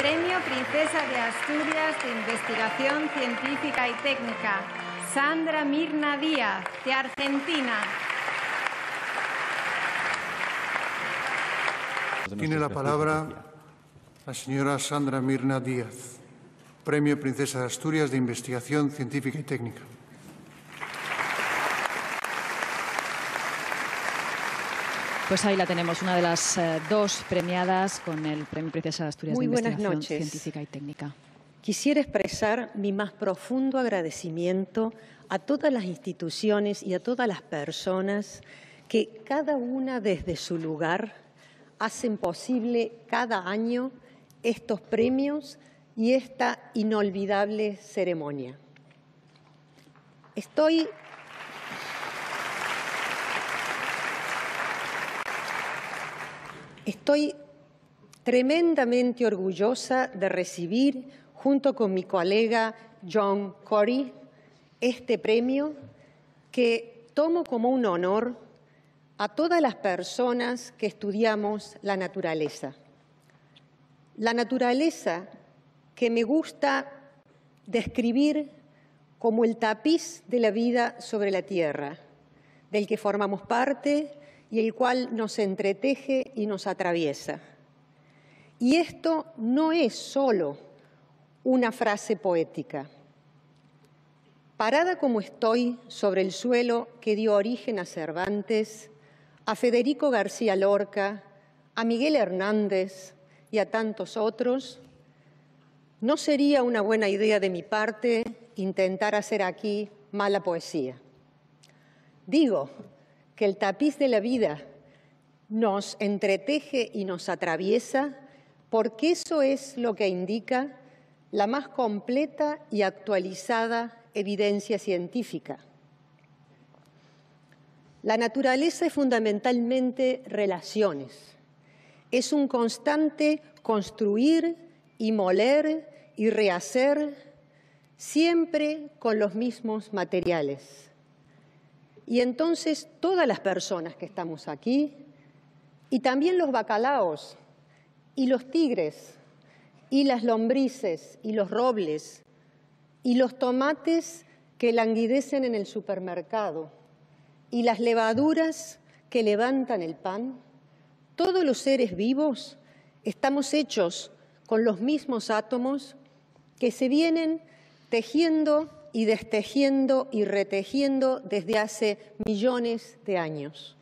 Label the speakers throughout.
Speaker 1: Premio Princesa de Asturias de Investigación Científica y Técnica, Sandra Mirna Díaz, de Argentina. Tiene la palabra la señora Sandra Mirna Díaz, Premio Princesa de Asturias de Investigación Científica y Técnica. Pues ahí la tenemos, una de las eh, dos premiadas con el Premio Princesa de Asturias de Investigación noches. Científica y Técnica. Quisiera expresar mi más profundo agradecimiento a todas las instituciones y a todas las personas que cada una desde su lugar hacen posible cada año estos premios y esta inolvidable ceremonia. Estoy Estoy tremendamente orgullosa de recibir, junto con mi colega John Corey, este premio que tomo como un honor a todas las personas que estudiamos la naturaleza. La naturaleza que me gusta describir como el tapiz de la vida sobre la Tierra, del que formamos parte y el cual nos entreteje y nos atraviesa. Y esto no es solo una frase poética. Parada como estoy sobre el suelo que dio origen a Cervantes, a Federico García Lorca, a Miguel Hernández y a tantos otros, no sería una buena idea de mi parte intentar hacer aquí mala poesía. Digo, que el tapiz de la vida nos entreteje y nos atraviesa, porque eso es lo que indica la más completa y actualizada evidencia científica. La naturaleza es fundamentalmente relaciones. Es un constante construir y moler y rehacer, siempre con los mismos materiales. Y entonces todas las personas que estamos aquí, y también los bacalaos, y los tigres, y las lombrices, y los robles, y los tomates que languidecen en el supermercado, y las levaduras que levantan el pan, todos los seres vivos estamos hechos con los mismos átomos que se vienen tejiendo y destejiendo y retejiendo desde hace millones de años.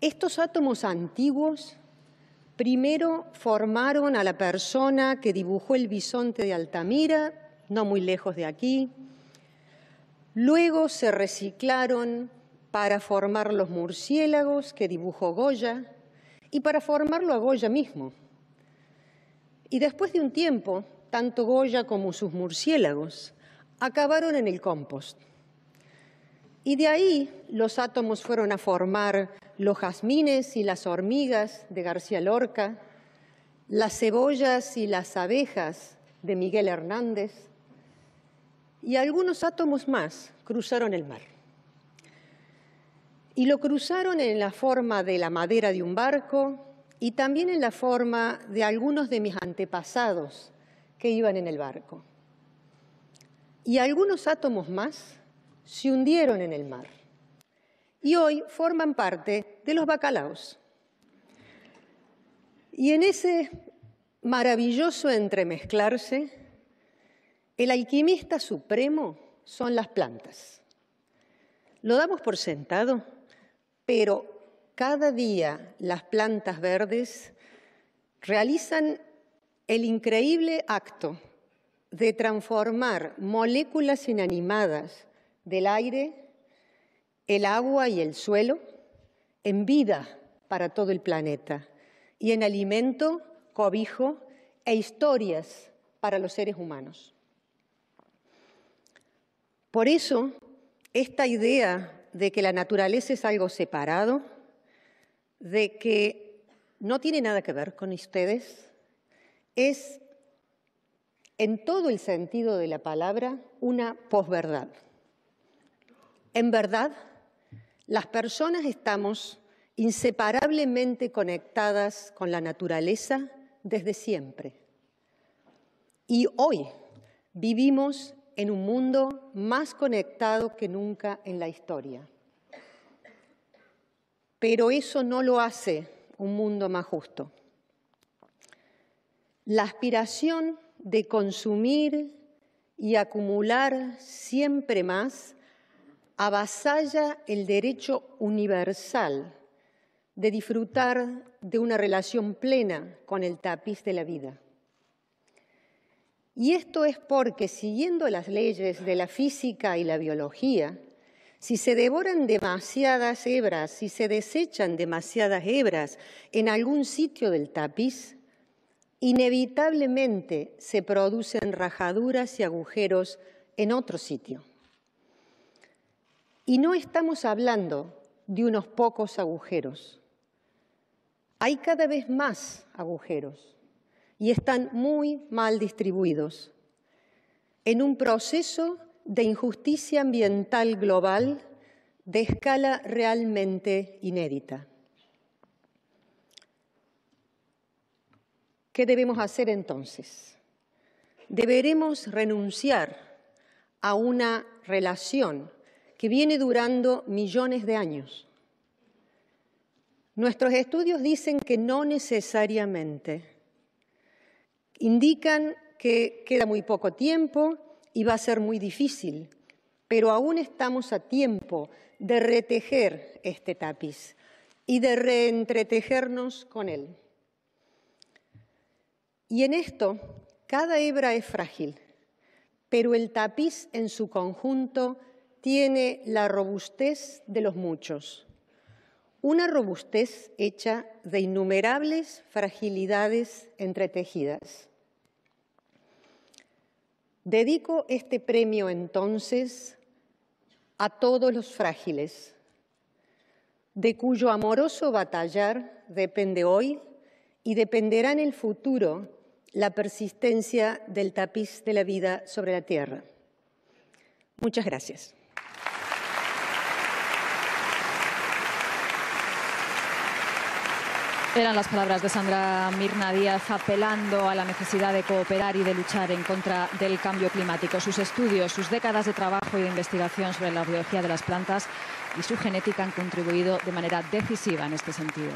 Speaker 1: Estos átomos antiguos primero formaron a la persona que dibujó el bisonte de Altamira, no muy lejos de aquí, luego se reciclaron para formar los murciélagos que dibujó Goya y para formarlo a Goya mismo. Y después de un tiempo, tanto Goya como sus murciélagos, acabaron en el compost. Y de ahí los átomos fueron a formar los jazmines y las hormigas de García Lorca, las cebollas y las abejas de Miguel Hernández, y algunos átomos más cruzaron el mar. Y lo cruzaron en la forma de la madera de un barco y también en la forma de algunos de mis antepasados que iban en el barco. Y algunos átomos más se hundieron en el mar. Y hoy forman parte de los bacalaos. Y en ese maravilloso entremezclarse, el alquimista supremo son las plantas. Lo damos por sentado, pero cada día las plantas verdes realizan el increíble acto de transformar moléculas inanimadas del aire, el agua y el suelo en vida para todo el planeta y en alimento, cobijo e historias para los seres humanos. Por eso, esta idea de que la naturaleza es algo separado, de que no tiene nada que ver con ustedes, es, en todo el sentido de la palabra, una posverdad. En verdad, las personas estamos inseparablemente conectadas con la naturaleza desde siempre. Y hoy vivimos en un mundo más conectado que nunca en la historia. Pero eso no lo hace un mundo más justo. La aspiración de consumir y acumular siempre más avasalla el derecho universal de disfrutar de una relación plena con el tapiz de la vida. Y esto es porque, siguiendo las leyes de la física y la biología, si se devoran demasiadas hebras, si se desechan demasiadas hebras en algún sitio del tapiz, inevitablemente se producen rajaduras y agujeros en otro sitio. Y no estamos hablando de unos pocos agujeros. Hay cada vez más agujeros y están muy mal distribuidos en un proceso de injusticia ambiental global de escala realmente inédita. ¿Qué debemos hacer entonces? Deberemos renunciar a una relación que viene durando millones de años. Nuestros estudios dicen que no necesariamente. Indican que queda muy poco tiempo y va a ser muy difícil, pero aún estamos a tiempo de retejer este tapiz y de reentretejernos con él. Y en esto, cada hebra es frágil, pero el tapiz en su conjunto tiene la robustez de los muchos, una robustez hecha de innumerables fragilidades entretejidas. Dedico este premio entonces a todos los frágiles, de cuyo amoroso batallar depende hoy y dependerá en el futuro la persistencia del tapiz de la vida sobre la tierra. Muchas gracias. Eran las palabras de Sandra Mirna Díaz apelando a la necesidad de cooperar y de luchar en contra del cambio climático. Sus estudios, sus décadas de trabajo y de investigación sobre la biología de las plantas y su genética han contribuido de manera decisiva en este sentido.